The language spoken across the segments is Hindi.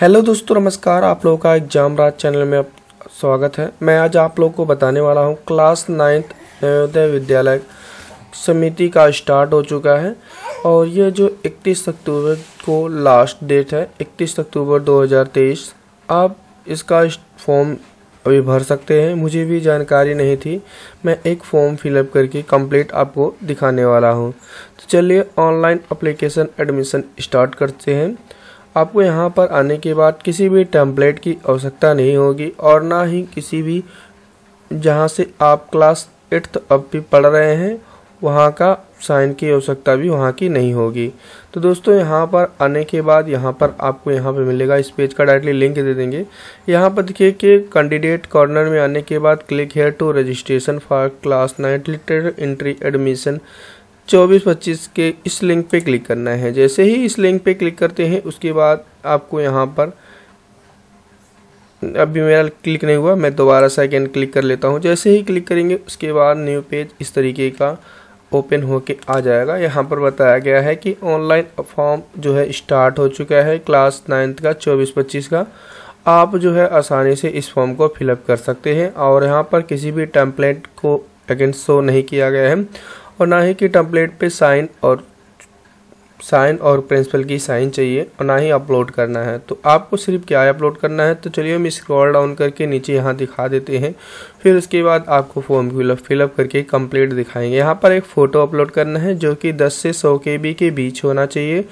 हेलो दोस्तों नमस्कार आप लोगों का एग्जाम राज चैनल में आप स्वागत है मैं आज आप लोगों को बताने वाला हूँ क्लास नाइन्थ नवोदय विद्यालय समिति का स्टार्ट हो चुका है और ये जो 31 अक्टूबर को लास्ट डेट है 31 अक्टूबर 2023 आप इसका फॉर्म अभी भर सकते हैं मुझे भी जानकारी नहीं थी मैं एक फॉर्म फिलअप करके कंप्लीट आपको दिखाने वाला हूँ तो चलिए ऑनलाइन अप्लीकेशन एडमिशन स्टार्ट करते हैं आपको यहाँ पर आने के बाद किसी भी टेम्पलेट की आवश्यकता नहीं होगी और ना ही किसी भी जहाँ से आप क्लास एट्थ अब भी पढ़ रहे हैं वहाँ का साइन की आवश्यकता भी वहाँ की नहीं होगी तो दोस्तों यहाँ पर आने के बाद यहाँ पर आपको यहाँ पे मिलेगा इस पेज का डायरेक्टली लिंक दे देंगे यहाँ पर देखिए कि कैंडिडेट कॉर्नर में आने के बाद click here to registration for class ninth lateral entry admission चौबीस पच्चीस के इस लिंक पे क्लिक करना है जैसे ही इस लिंक पे क्लिक करते हैं उसके बाद आपको यहाँ पर अभी मेरा क्लिक नहीं हुआ मैं दोबारा सेकेंड क्लिक कर लेता हूँ जैसे ही क्लिक करेंगे उसके बाद न्यू पेज इस तरीके का ओपन होके आ जाएगा यहाँ पर बताया गया है कि ऑनलाइन फॉर्म जो है स्टार्ट हो चुका है क्लास नाइन्थ का चौबीस पच्चीस का आप जो है आसानी से इस फॉर्म को फिलअप कर सकते हैं और यहाँ पर किसी भी टेम्पलेट को अगेंस्ट शो नहीं किया गया है और ना ही कि टम्पलेट पे साइन और साइन और प्रिंसिपल की साइन चाहिए और ना ही अपलोड करना है तो आपको सिर्फ क्या है अपलोड करना है तो चलिए हम स्क्रॉल डाउन करके नीचे यहाँ दिखा देते हैं फिर उसके बाद आपको फॉर्म फिलअप फिलअप करके कंप्लीट दिखाएंगे यहाँ पर एक फ़ोटो अपलोड करना है जो कि 10 से 100 के बी के बीच होना चाहिए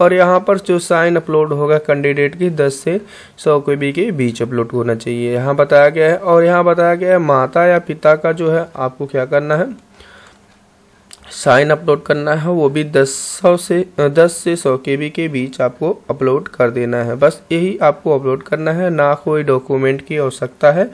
और यहाँ पर जो साइन अपलोड होगा कैंडिडेट की दस से सौ के बी के बीच अपलोड होना चाहिए यहाँ बताया गया है और यहाँ बताया गया है माता या पिता का जो है आपको क्या करना है साइन अपलोड करना है वो भी दस सौ से दस से सौ के बी के बीच आपको अपलोड कर देना है बस यही आपको अपलोड करना है ना कोई डॉक्यूमेंट की आवश्यकता है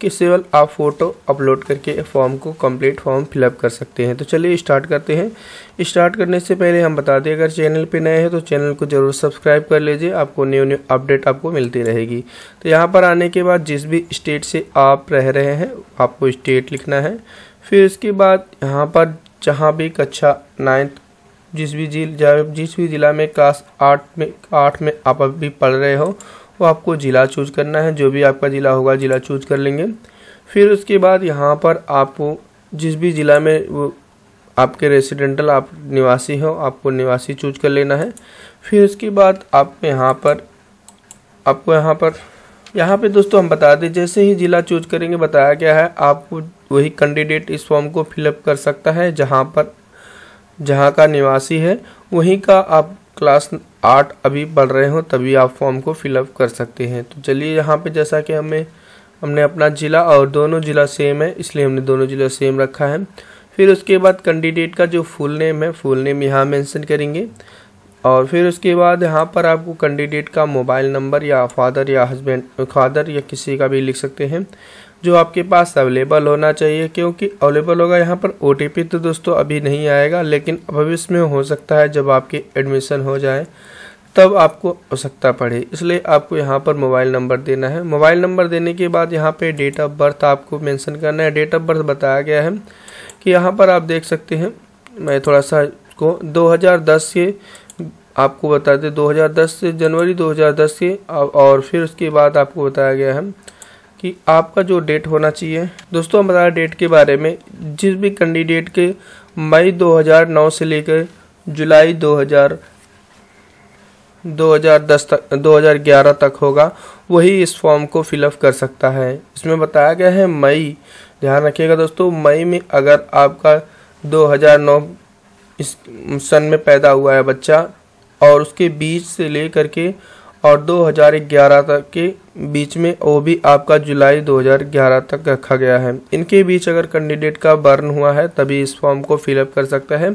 कि केवल आप फोटो अपलोड करके फॉर्म को कंप्लीट फॉर्म फिलअप कर सकते हैं तो चलिए स्टार्ट करते हैं स्टार्ट करने से पहले हम बता दें अगर चैनल पे नए हैं तो चैनल को जरूर सब्सक्राइब कर लीजिए आपको न्यू न्यू अपडेट आपको मिलती रहेगी तो यहाँ पर आने के बाद जिस भी स्टेट से आप रह रहे हैं आपको स्टेट लिखना है फिर इसके बाद यहाँ पर जहाँ भी कक्षा नाइन्थ जिस भी जिल जिस भी ज़िला में क्लास आठ में आठ में आप अभी पढ़ रहे हो वो आपको ज़िला चूज करना है जो भी आपका ज़िला होगा ज़िला चूज कर लेंगे फिर उसके बाद यहाँ पर आपको जिस भी ज़िला में वो आपके रेसिडेंटल आप निवासी हो आपको निवासी चूज कर लेना है फिर उसके बाद आप यहाँ पर आपको यहाँ पर यहाँ पे दोस्तों हम बता दें जैसे ही ज़िला चूज करेंगे बताया गया है आपको वही कैंडिडेट इस फॉर्म को फिलअप कर सकता है जहाँ पर जहाँ का निवासी है वहीं का आप क्लास आठ अभी पढ़ रहे हो तभी आप फॉर्म को फिलअप कर सकते हैं तो चलिए यहाँ पे जैसा कि हमें हमने अपना ज़िला और दोनों ज़िला सेम है इसलिए हमने दोनों ज़िला सेम रखा है फिर उसके बाद कैंडिडेट का जो फुल नेम है फुल नेम यहाँ मेंशन करेंगे और फिर उसके बाद यहाँ पर आपको कैंडिडेट का मोबाइल नंबर या फादर या हस्बैंड फादर या किसी का भी लिख सकते हैं जो आपके पास अवेलेबल होना चाहिए क्योंकि अवेलेबल होगा यहाँ पर ओ तो दोस्तों अभी नहीं आएगा लेकिन भविष्य में हो सकता है जब आपकी एडमिशन हो जाए तब आपको आवश्यकता पड़े इसलिए आपको यहाँ पर मोबाइल नंबर देना है मोबाइल नंबर देने के बाद यहाँ पे डेट ऑफ बर्थ आपको मेंशन करना है डेट ऑफ बर्थ बताया गया है कि यहाँ पर आप देख सकते हैं मैं थोड़ा सा को 2010 से आपको बता दें 2010 से जनवरी 2010 से और फिर उसके बाद आपको बताया गया है कि आपका जो डेट होना चाहिए दोस्तों हमारा डेट के बारे में जिस भी कैंडिडेट के मई 2009 से लेकर जुलाई 2000 2010 तक 2011 तक होगा वही इस फॉर्म को फिलअप कर सकता है इसमें बताया गया है मई ध्यान रखिएगा दोस्तों मई में अगर आपका 2009 इस सन में पैदा हुआ है बच्चा और उसके बीच से लेकर के और 2011 तक के बीच में वो भी आपका जुलाई 2011 तक रखा गया है इनके बीच अगर कैंडिडेट का बर्न हुआ है तभी इस फॉर्म को फिलअप कर सकता है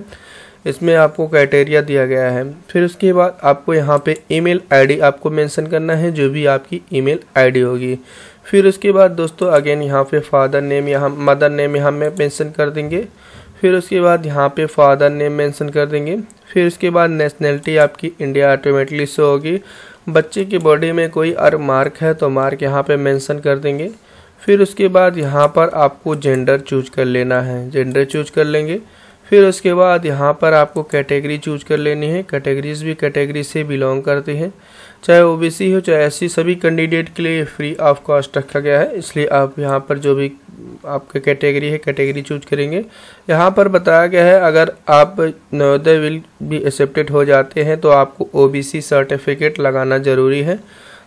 इसमें आपको क्राइटेरिया दिया गया है फिर उसके बाद आपको यहाँ पे ईमेल आईडी आपको मेंशन करना है जो भी आपकी ईमेल आईडी होगी फिर उसके बाद दोस्तों अगेन यहाँ पे फादर नेम यहाँ मदर नेम यहाँ में मेंशन कर देंगे फिर उसके बाद यहाँ पे फादर नेम मेंशन कर देंगे फिर उसके बाद नेशनैलिटी आपकी इंडिया ऑटोमेटिकली से होगी बच्चे की बॉडी में कोई अर मार्क है तो मार्क यहाँ पे मेंशन कर देंगे फिर उसके बाद यहाँ पर आपको जेंडर चूज कर लेना है जेंडर चूज कर लेंगे फिर उसके बाद यहाँ पर आपको कैटेगरी चूज कर लेनी है कैटेगरीज भी कैटेगरी से बिलोंग करते हैं चाहे ओबीसी हो चाहे एससी सभी कैंडिडेट के लिए फ्री ऑफ कॉस्ट रखा गया है इसलिए आप यहाँ पर जो भी आपके कैटेगरी है कैटेगरी चूज करेंगे यहाँ पर बताया गया है अगर आप नवोदय विल भी एक्सेप्टेड हो जाते हैं तो आपको ओबीसी सर्टिफिकेट लगाना ज़रूरी है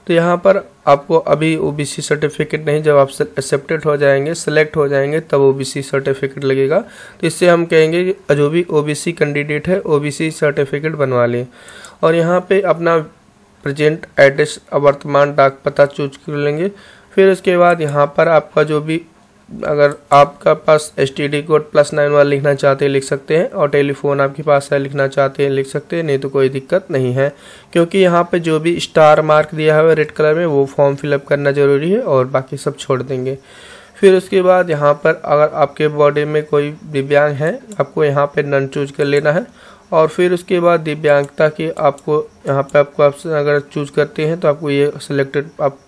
तो यहाँ पर आपको अभी ओबीसी सर्टिफिकेट नहीं जब आप एक्सेप्टेड हो जाएंगे सेलेक्ट हो जाएंगे तब ओबीसी सर्टिफिकेट लगेगा तो इससे हम कहेंगे जो भी ओबीसी कैंडिडेट है ओबीसी सर्टिफिकेट बनवा लें और यहाँ पे अपना प्रेजेंट एड्रेस वर्तमान डाक पता चूज कर लेंगे फिर उसके बाद यहाँ पर आपका जो भी अगर आपका पास S T D code plus nine one लिखना चाहते हैं लिख सकते हैं और टेलीफोन आपके पास है लिखना चाहते हैं लिख सकते हैं नहीं तो कोई दिक्कत नहीं है क्योंकि यहाँ पे जो भी स्टार मार्क दिया हुआ है रेड कलर में वो फॉर्म फिलअप करना ज़रूरी है और बाकी सब छोड़ देंगे फिर उसके बाद यहाँ पर अगर आपके बॉडी में कोई दिव्यांग है आपको यहाँ पर नन चूज कर लेना है और फिर उसके बाद दिव्यांगता के आपको यहाँ पर आपको ऑप्शन अगर चूज करते हैं तो आपको ये सिलेक्टेड आप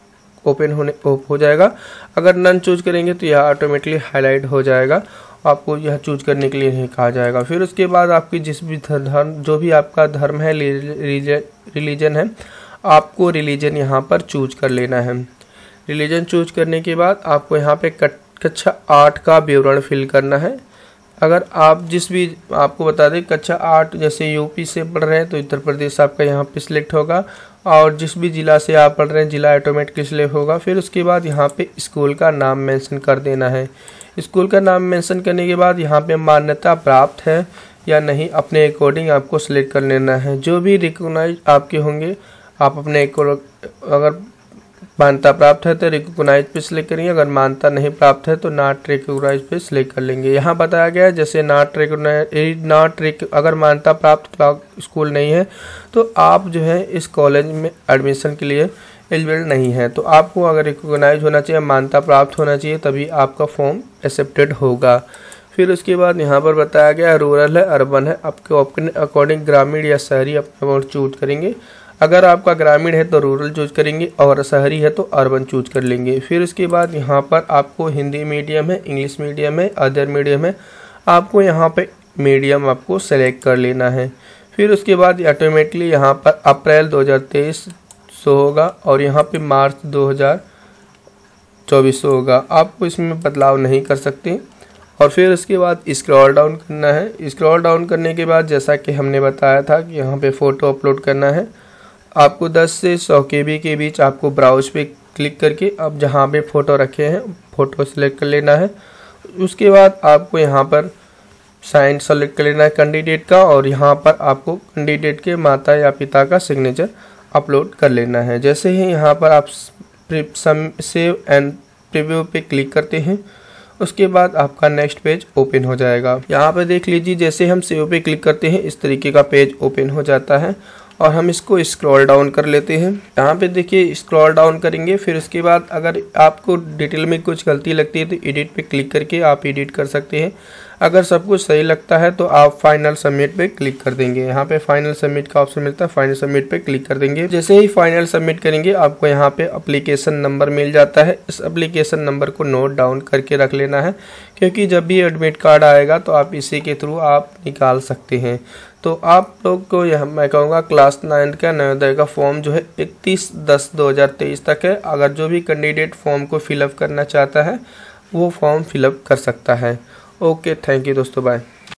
ओपन होने ओप हो जाएगा अगर नन चूज करेंगे तो यह ऑटोमेटिकली हाईलाइट हो जाएगा आपको यह चूज करने के लिए नहीं कहा जाएगा फिर उसके बाद आपकी जिस भी धर्म जो भी आपका धर्म है रिलीजन है आपको रिलीजन यहाँ पर चूज कर लेना है रिलीजन चूज करने के बाद आपको यहाँ पे कक्षा आठ का विवरण फिल करना है अगर आप जिस भी आपको बता दें कक्षा अच्छा, आठ जैसे यूपी से पढ़ रहे हैं तो उत्तर प्रदेश आपका यहाँ पे सिलेक्ट होगा और जिस भी ज़िला से आप पढ़ रहे हैं ज़िला ऑटोमेटिक सिलेक्ट होगा फिर उसके बाद यहाँ पे स्कूल का नाम मेंशन कर देना है स्कूल का नाम मेंशन करने के बाद यहाँ पे मान्यता प्राप्त है या नहीं अपने अकॉर्डिंग आपको सिलेक्ट कर लेना है जो भी रिकोगनाइज आपके होंगे आप अपने अगर मान्यता प्राप्त है तो रिकोगनाइज पे सिलेक्ट करेंगे अगर मान्यता नहीं प्राप्त है तो नॉट रिकोगनाइज पे सिलेक्ट कर लेंगे यहाँ बताया गया है जैसे नॉट रिकोगनाइज नॉट रिक अगर मान्यता प्राप्त स्कूल नहीं है तो आप जो है इस कॉलेज में एडमिशन के लिए एलिजिबल नहीं है तो आपको अगर रिकोगनाइज होना चाहिए मान्यता प्राप्त होना चाहिए तभी आपका फॉर्म एक्सेप्टेड होगा फिर उसके बाद यहाँ पर बताया गया रूरल है अर्बन है आपके अकॉर्डिंग ग्रामीण या शहरी अपना चूज करेंगे अगर आपका ग्रामीण है तो रूरल चूज करेंगे और शहरी है तो अर्बन चूज कर लेंगे फिर उसके बाद यहाँ पर आपको हिंदी मीडियम है इंग्लिश मीडियम है अदर मीडियम है आपको यहाँ पे मीडियम आपको सेलेक्ट कर लेना है फिर उसके बाद ऑटोमेटिकली यहाँ पर अप्रैल 2023 सो होगा और यहाँ पे मार्च 2024 सो होगा आपको इसमें बदलाव नहीं कर सकते और फिर उसके बाद स्क्रॉल डाउन करना है स्क्रॉल डाउन करने के बाद जैसा कि हमने बताया था कि यहाँ पे फ़ोटो अपलोड करना है आपको 10 से 100 के के बीच आपको ब्राउज पे क्लिक करके अब जहाँ पे फ़ोटो रखे हैं फ़ोटो सेलेक्ट कर लेना है उसके बाद आपको यहाँ पर साइन सेलेक्ट कर लेना है कैंडिडेट का और यहाँ पर आपको कैंडिडेट के माता या पिता का सिग्नेचर अपलोड कर लेना है जैसे ही यहाँ पर आप सेव एंड प्रिव्यू पे क्लिक करते हैं उसके बाद आपका नेक्स्ट पेज ओपन हो जाएगा यहाँ पर देख लीजिए जैसे हम सेव पे क्लिक करते हैं इस तरीके का पेज ओपन हो जाता है और हम इसको स्क्रॉल डाउन कर लेते हैं यहाँ पे देखिए स्क्रॉल डाउन करेंगे फिर उसके बाद अगर आपको डिटेल में कुछ गलती लगती है तो एडिट पे क्लिक करके आप एडिट कर सकते हैं अगर सब कुछ सही लगता है तो आप फाइनल सबमिट पे क्लिक कर देंगे यहाँ पे फाइनल सबमिट का ऑप्शन मिलता है फाइनल सबमिट पे क्लिक कर देंगे जैसे ही फाइनल सबमिट करेंगे आपको यहाँ पे अप्लीकेशन नंबर मिल जाता है इस अप्लीकेशन नंबर को नोट डाउन करके रख लेना है क्योंकि जब भी एडमिट कार्ड आएगा तो आप इसी के थ्रू आप निकाल सकते हैं तो आप लोग को यह मैं कहूँगा क्लास नाइन्थ का नवोदय का फॉर्म जो है इकतीस दस दो हज़ार तेईस तक है अगर जो भी कैंडिडेट फॉर्म को फिलअप करना चाहता है वो फॉर्म फिलअप कर सकता है ओके थैंक यू दोस्तों बाय